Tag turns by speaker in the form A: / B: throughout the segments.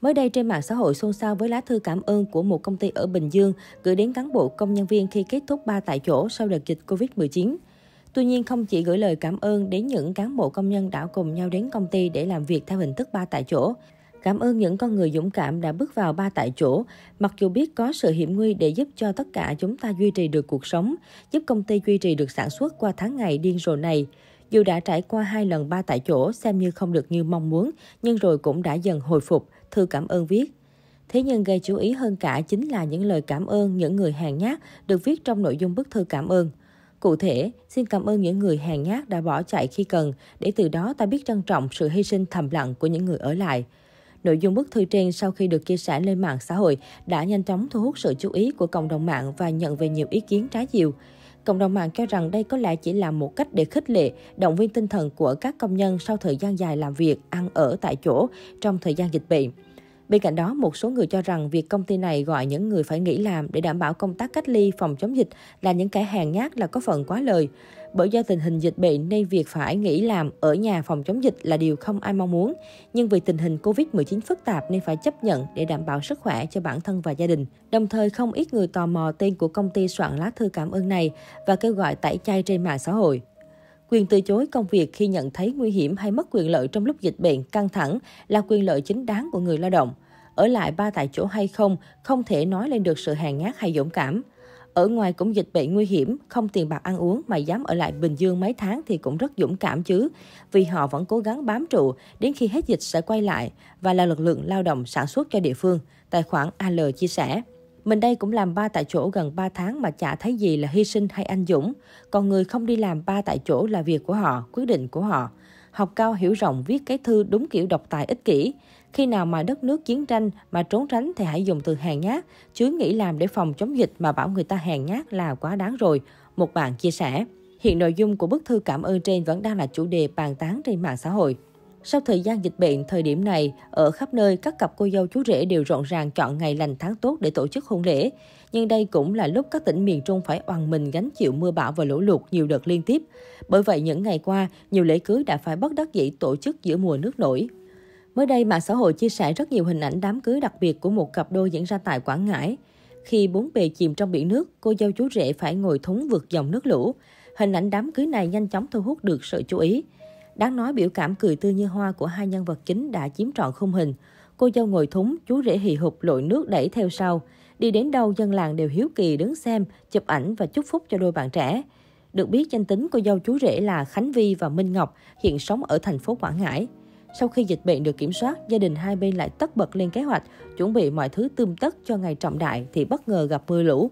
A: Mới đây trên mạng xã hội xôn xao với lá thư cảm ơn của một công ty ở Bình Dương gửi đến cán bộ công nhân viên khi kết thúc ba tại chỗ sau đợt dịch Covid-19. Tuy nhiên không chỉ gửi lời cảm ơn đến những cán bộ công nhân đã cùng nhau đến công ty để làm việc theo hình thức ba tại chỗ, cảm ơn những con người dũng cảm đã bước vào ba tại chỗ, mặc dù biết có sự hiểm nguy để giúp cho tất cả chúng ta duy trì được cuộc sống, giúp công ty duy trì được sản xuất qua tháng ngày điên rồ này. Dù đã trải qua hai lần ba tại chỗ xem như không được như mong muốn, nhưng rồi cũng đã dần hồi phục, thư cảm ơn viết. Thế nhưng gây chú ý hơn cả chính là những lời cảm ơn những người hàng nhát được viết trong nội dung bức thư cảm ơn. Cụ thể, xin cảm ơn những người hàng nhát đã bỏ chạy khi cần, để từ đó ta biết trân trọng sự hy sinh thầm lặng của những người ở lại. Nội dung bức thư trên sau khi được chia sẻ lên mạng xã hội đã nhanh chóng thu hút sự chú ý của cộng đồng mạng và nhận về nhiều ý kiến trái chiều. Cộng đồng mạng cho rằng đây có lẽ chỉ là một cách để khích lệ, động viên tinh thần của các công nhân sau thời gian dài làm việc, ăn ở tại chỗ trong thời gian dịch bệnh. Bên cạnh đó, một số người cho rằng việc công ty này gọi những người phải nghỉ làm để đảm bảo công tác cách ly phòng chống dịch là những kẻ hàng nhát là có phần quá lời. Bởi do tình hình dịch bệnh nên việc phải nghỉ làm ở nhà phòng chống dịch là điều không ai mong muốn. Nhưng vì tình hình Covid-19 phức tạp nên phải chấp nhận để đảm bảo sức khỏe cho bản thân và gia đình. Đồng thời không ít người tò mò tên của công ty soạn lá thư cảm ơn này và kêu gọi tẩy chay trên mạng xã hội. Quyền từ chối công việc khi nhận thấy nguy hiểm hay mất quyền lợi trong lúc dịch bệnh căng thẳng là quyền lợi chính đáng của người lao động. Ở lại ba tại chỗ hay không, không thể nói lên được sự hèn nhát hay dũng cảm. Ở ngoài cũng dịch bệnh nguy hiểm, không tiền bạc ăn uống mà dám ở lại Bình Dương mấy tháng thì cũng rất dũng cảm chứ, vì họ vẫn cố gắng bám trụ đến khi hết dịch sẽ quay lại và là lực lượng lao động sản xuất cho địa phương, tài khoản AL chia sẻ. Mình đây cũng làm ba tại chỗ gần 3 tháng mà chả thấy gì là hy sinh hay anh dũng. Còn người không đi làm ba tại chỗ là việc của họ, quyết định của họ. Học cao hiểu rộng viết cái thư đúng kiểu độc tài ích kỷ. Khi nào mà đất nước chiến tranh mà trốn tránh thì hãy dùng từ hèn nhát, chứ nghĩ làm để phòng chống dịch mà bảo người ta hèn nhát là quá đáng rồi, một bạn chia sẻ. Hiện nội dung của bức thư cảm ơn trên vẫn đang là chủ đề bàn tán trên mạng xã hội. Sau thời gian dịch bệnh, thời điểm này, ở khắp nơi các cặp cô dâu chú rể đều rộn ràng chọn ngày lành tháng tốt để tổ chức hôn lễ. Nhưng đây cũng là lúc các tỉnh miền Trung phải oằn mình gánh chịu mưa bão và lũ lụt nhiều đợt liên tiếp. Bởi vậy, những ngày qua, nhiều lễ cưới đã phải bất đắc dĩ tổ chức giữa mùa nước nổi. Mới đây, mạng xã hội chia sẻ rất nhiều hình ảnh đám cưới đặc biệt của một cặp đôi diễn ra tại Quảng Ngãi. Khi bốn bề chìm trong biển nước, cô dâu chú rể phải ngồi thúng vượt dòng nước lũ. Hình ảnh đám cưới này nhanh chóng thu hút được sự chú ý. Đáng nói biểu cảm cười tươi như hoa của hai nhân vật chính đã chiếm trọn khung hình. Cô dâu ngồi thúng, chú rể hì hục lội nước đẩy theo sau. Đi đến đâu dân làng đều hiếu kỳ đứng xem, chụp ảnh và chúc phúc cho đôi bạn trẻ. Được biết danh tính cô dâu chú rể là Khánh Vi và Minh Ngọc, hiện sống ở thành phố Quảng Ngãi. Sau khi dịch bệnh được kiểm soát, gia đình hai bên lại tất bật lên kế hoạch, chuẩn bị mọi thứ tươm tất cho ngày trọng đại thì bất ngờ gặp mưa lũ.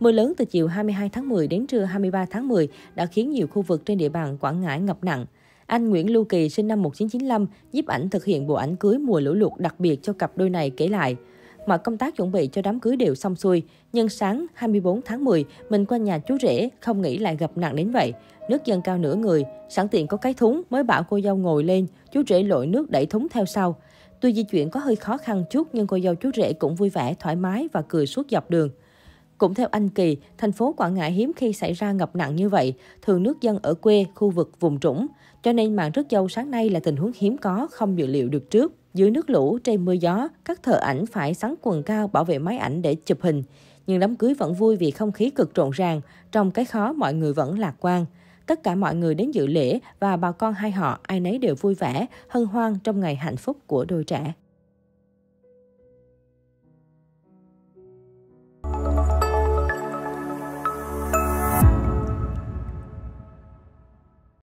A: Mưa lớn từ chiều 22 tháng 10 đến trưa 23 tháng 10 đã khiến nhiều khu vực trên địa bàn Quảng Ngãi ngập nặng. Anh Nguyễn Lưu Kỳ sinh năm 1995 giúp ảnh thực hiện bộ ảnh cưới mùa lũ lụt đặc biệt cho cặp đôi này kể lại. Mọi công tác chuẩn bị cho đám cưới đều xong xuôi, nhưng sáng 24 tháng 10, mình qua nhà chú rể, không nghĩ lại gặp nạn đến vậy. Nước dâng cao nửa người, sẵn tiện có cái thúng mới bảo cô dâu ngồi lên, chú rể lội nước đẩy thúng theo sau. Tuy di chuyển có hơi khó khăn chút nhưng cô dâu chú rể cũng vui vẻ, thoải mái và cười suốt dọc đường. Cũng theo anh Kỳ, thành phố Quảng Ngãi hiếm khi xảy ra ngập nặng như vậy, thường nước dân ở quê, khu vực, vùng trũng. Cho nên mạng rất dâu sáng nay là tình huống hiếm có, không dự liệu được trước. Dưới nước lũ, trên mưa gió, các thợ ảnh phải sắn quần cao bảo vệ máy ảnh để chụp hình. Nhưng đám cưới vẫn vui vì không khí cực rộn ràng, trong cái khó mọi người vẫn lạc quan. Tất cả mọi người đến dự lễ và bà con hai họ ai nấy đều vui vẻ, hân hoan trong ngày hạnh phúc của đôi trẻ.